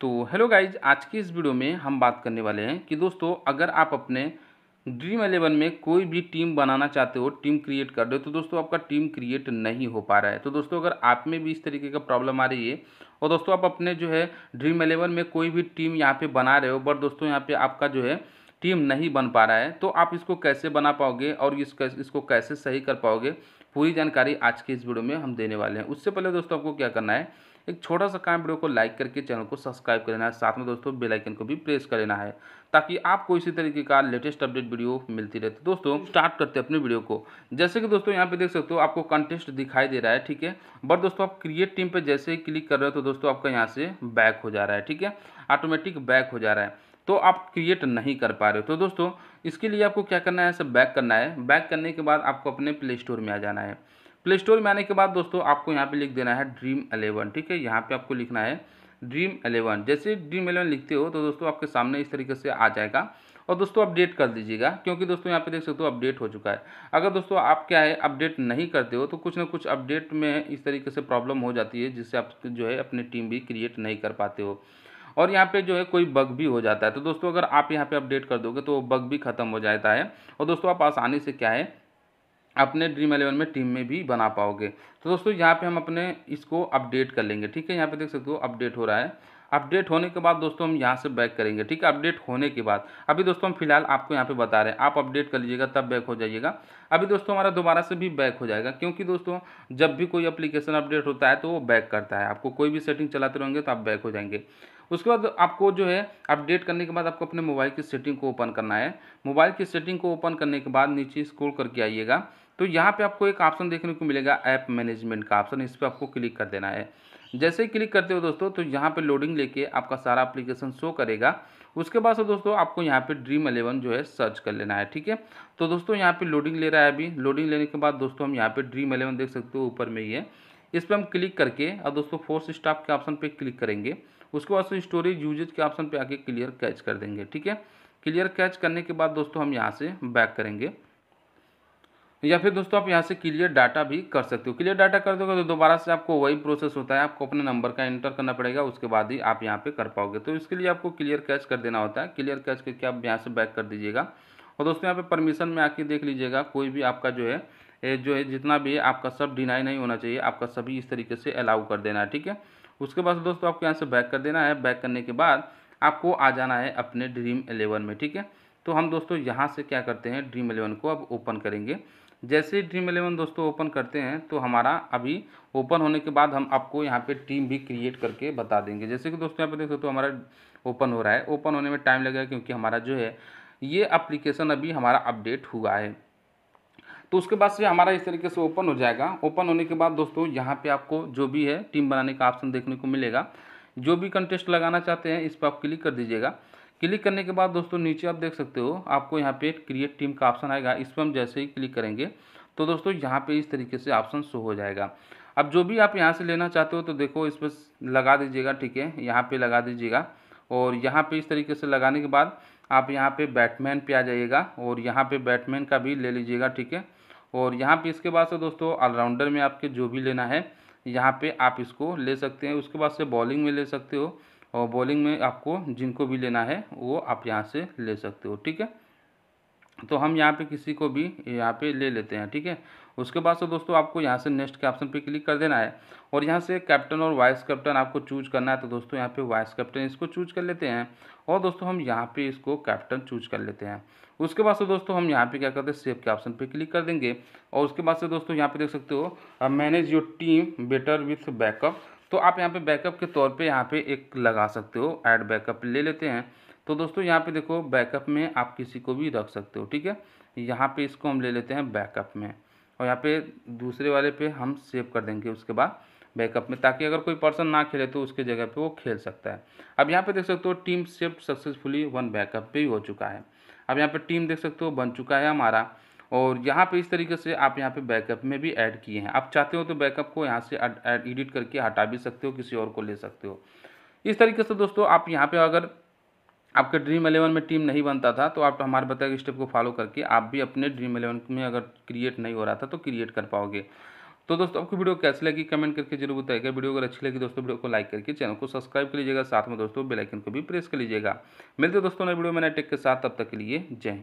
तो hello guys आज के इस वीडियो में हम बात करने वाले हैं कि दोस्तों अगर आप अपने ड्रीम एलेवन में कोई भी टीम बनाना चाहते हो टीम क्रिएट कर रहे हो तो दोस्तों आपका टीम क्रिएट नहीं हो पा रहा है तो दोस्तों अगर आप में भी इस तरीके का प्रॉब्लम आ रही है और दोस्तों आप अपने जो है ड्रीम एलेवन में कोई भी टीम यहाँ पर बना रहे हो बट दोस्तों यहाँ पर आपका जो है टीम नहीं बन पा रहा है तो आप इसको कैसे बना पाओगे और इस इसको कैसे सही कर पाओगे पूरी जानकारी आज की इस वीडियो में हम देने वाले हैं उससे पहले दोस्तों आपको क्या करना है एक छोटा सा काम वीडियो को लाइक करके चैनल को सब्सक्राइब कर लेना है साथ में दोस्तों बेल आइकन को भी प्रेस कर लेना है ताकि आपको इसी तरीके का लेटेस्ट अपडेट वीडियो मिलती रहती तो दोस्तों स्टार्ट करते हैं अपने वीडियो को जैसे कि दोस्तों यहाँ पे देख सकते हो आपको कंटेस्ट दिखाई दे रहा है ठीक है बट दोस्तों आप क्रिएट टीम पर जैसे ही क्लिक कर रहे हो तो दोस्तों आपका यहाँ से बैक हो जा रहा है ठीक है ऑटोमेटिक बैक हो जा रहा है तो आप क्रिएट नहीं कर पा रहे हो तो दोस्तों इसके लिए आपको क्या करना है ऐसे बैक करना है बैक करने के बाद आपको अपने प्ले स्टोर में आ जाना है प्ले स्टोर में आने के बाद दोस्तों आपको यहाँ पे लिख देना है ड्रीम एलेवन ठीक है यहाँ पे आपको लिखना है ड्रीम एलेवन जैसे ड्रीम एलेवन लिखते हो तो दोस्तों आपके सामने इस तरीके से आ जाएगा और दोस्तों अपडेट कर दीजिएगा क्योंकि दोस्तों यहाँ पे देख सकते हो अपडेट हो चुका है अगर दोस्तों आप क्या है अपडेट नहीं करते हो तो कुछ ना कुछ अपडेट में इस तरीके से प्रॉब्लम हो जाती है जिससे आप जो है अपनी टीम भी क्रिएट नहीं कर पाते हो और यहाँ पे जो है कोई बग भी हो जाता है तो दोस्तों अगर आप यहाँ पे अपडेट कर दोगे तो वो बग भी खत्म हो जाता है और दोस्तों आप आसानी से क्या है अपने ड्रीम एलेवन में टीम में भी बना पाओगे तो दोस्तों यहाँ पे हम अपने इसको अपडेट कर लेंगे ठीक है यहाँ पे देख सकते हो अपडेट हो रहा है अपडेट होने के बाद दोस्तों हम यहाँ से बैक करेंगे ठीक है अपडेट होने के बाद अभी दोस्तों हम फिलहाल आपको यहाँ पे बता रहे हैं आप अपडेट कर लीजिएगा तब बैक हो जाइएगा अभी दोस्तों हमारा दोबारा से भी बैक हो जाएगा क्योंकि दोस्तों जब भी कोई अप्लीकेशन अपडेट होता है तो वो बैक करता है आपको कोई भी सेटिंग चलाते रहेंगे तो आप बैक हो जाएंगे उसके बाद आपको जो है अपडेट करने के बाद आपको अपने मोबाइल की सेटिंग को ओपन करना है मोबाइल की सेटिंग को ओपन करने के बाद नीचे स्क्रोल करके आइएगा तो यहाँ पे आपको एक ऑप्शन देखने को मिलेगा ऐप मैनेजमेंट का ऑप्शन इस पर आपको क्लिक कर देना है जैसे ही क्लिक करते हो दोस्तों तो यहाँ पे लोडिंग लेके आपका सारा एप्लीकेशन शो करेगा उसके बाद से दोस्तों आपको यहाँ पे ड्रीम एलेवन जो है सर्च कर लेना है ठीक है तो दोस्तों यहाँ पे लोडिंग ले रहा है अभी लोडिंग लेने के बाद दोस्तों हम यहाँ पे ड्रीम एलेवन देख सकते हो ऊपर में ही है इस पर हम क्लिक करके और दोस्तों फोर्स स्टाफ के ऑप्शन पर क्लिक करेंगे उसके बाद स्टोरेज यूजेज के ऑप्शन पे आके क्लियर कैच कर देंगे ठीक है क्लियर कैच करने के बाद दोस्तों हम यहाँ से बैक करेंगे या फिर दोस्तों आप यहाँ से क्लियर डाटा भी कर सकते हो क्लियर डाटा कर दोगे तो दोबारा से आपको वही प्रोसेस होता है आपको अपने नंबर का एंटर करना पड़ेगा उसके बाद ही आप यहाँ पे कर पाओगे तो इसके लिए आपको क्लियर कैच कर देना होता है क्लियर कैच करके आप यहाँ से बैक कर दीजिएगा और दोस्तों यहाँ पे परमिशन में आके देख लीजिएगा कोई भी आपका जो है जो है जितना भी है आपका सब डिनाई नहीं होना चाहिए आपका सभी इस तरीके से अलाउ कर देना है ठीक है उसके बाद दोस्तों आपको यहाँ से बैक कर देना है बैक करने के बाद आपको आ जाना है अपने ड्रीम एलेवन में ठीक है तो हम दोस्तों यहाँ से क्या करते हैं ड्रीम एलेवन को अब ओपन करेंगे जैसे ही ड्रीम एलेवन दोस्तों ओपन करते हैं तो हमारा अभी ओपन होने के बाद हम आपको यहाँ पे टीम भी क्रिएट करके बता देंगे जैसे कि दोस्तों यहाँ पे देख सकते हो तो हमारा ओपन हो रहा है ओपन होने में टाइम लगेगा क्योंकि हमारा जो है ये अप्लीकेशन अभी हमारा अपडेट हुआ है तो उसके बाद से हमारा इस तरीके से ओपन हो जाएगा ओपन होने के बाद दोस्तों यहाँ पे आपको जो भी है टीम बनाने का ऑप्शन देखने को मिलेगा जो भी कंटेस्ट लगाना चाहते हैं इस पर आप क्लिक कर दीजिएगा क्लिक करने के बाद दोस्तों नीचे आप देख सकते हो आपको यहाँ पे क्रिएट टीम का ऑप्शन आएगा इस पर हम जैसे ही क्लिक करेंगे तो दोस्तों यहाँ पे इस तरीके से ऑप्शन शो हो जाएगा अब जो भी आप यहाँ से लेना चाहते हो तो देखो इस पर लगा दीजिएगा ठीक है यहाँ पे लगा दीजिएगा और यहाँ पे इस तरीके से लगाने के बाद आप यहाँ पे बैटमैन पे आ जाइएगा और यहाँ पे बैटमैन का भी ले लीजिएगा ठीक है और यहाँ पे इसके बाद से दोस्तों ऑलराउंडर में आपके जो भी लेना है यहाँ पे आप इसको ले सकते हैं उसके बाद से बॉलिंग में ले सकते हो और बॉलिंग में आपको जिनको भी लेना है वो आप यहाँ से ले सकते हो ठीक है तो हम यहाँ पे किसी को भी यहाँ पे ले लेते हैं ठीक है उसके बाद से दोस्तों आपको यहाँ से नेक्स्ट के ऑप्शन पे क्लिक कर देना है और यहाँ से कैप्टन और वाइस कैप्टन आपको चूज करना है तो दोस्तों यहाँ पे वाइस कैप्टन इसको चूज कर लेते हैं और दोस्तों हम यहाँ पे इसको कैप्टन चूज कर लेते हैं उसके बाद से दोस्तों हम यहाँ पे क्या करते हैं सेव के ऑप्शन पे क्लिक कर देंगे और उसके बाद से दोस्तों यहाँ पे देख सकते हो manage your team better with backup तो आप यहाँ पे बैकअप के तौर पर यहाँ पे एक लगा सकते हो ऐड बैकअप ले लेते हैं तो दोस्तों यहाँ पे देखो बैकअप में आप किसी को भी रख सकते हो ठीक है यहाँ पे इसको हम ले लेते हैं बैकअप में और यहाँ पे दूसरे वाले पे हम सेव कर देंगे उसके बाद बैकअप में ताकि अगर कोई पर्सन ना खेले तो उसके जगह पे वो खेल सकता है अब यहाँ पे देख सकते हो team saved successfully one backup पर ही हो चुका है अब यहाँ पर टीम देख सकते हो बन चुका है हमारा और यहाँ पर इस तरीके से आप यहाँ पर बैकअप में भी ऐड किए हैं आप चाहते हो तो बैकअप को यहाँ से एडिट करके हटा भी सकते हो किसी और को ले सकते हो इस तरीके से दोस्तों आप यहाँ पर अगर आपके ड्रीम एलेवन में टीम नहीं बनता था तो आप हमारे बताए गए स्टेप को फॉलो करके आप भी अपने ड्रीम एलेवन में अगर क्रिएट नहीं हो रहा था तो क्रिएट कर पाओगे तो दोस्तों आपको वीडियो कैसी लगी कमेंट करके जरूर बताएगा वीडियो अगर अच्छी लगी दोस्तों वीडियो को लाइक करके चैनल को सब्सक्राइब कर लीजिएगा साथ में दोस्तों बेलाइकन को भी प्रेस कर लीजिएगा मिलते दोस्तों नए वीडियो मैंने टेक के साथ तब तक के लिए जय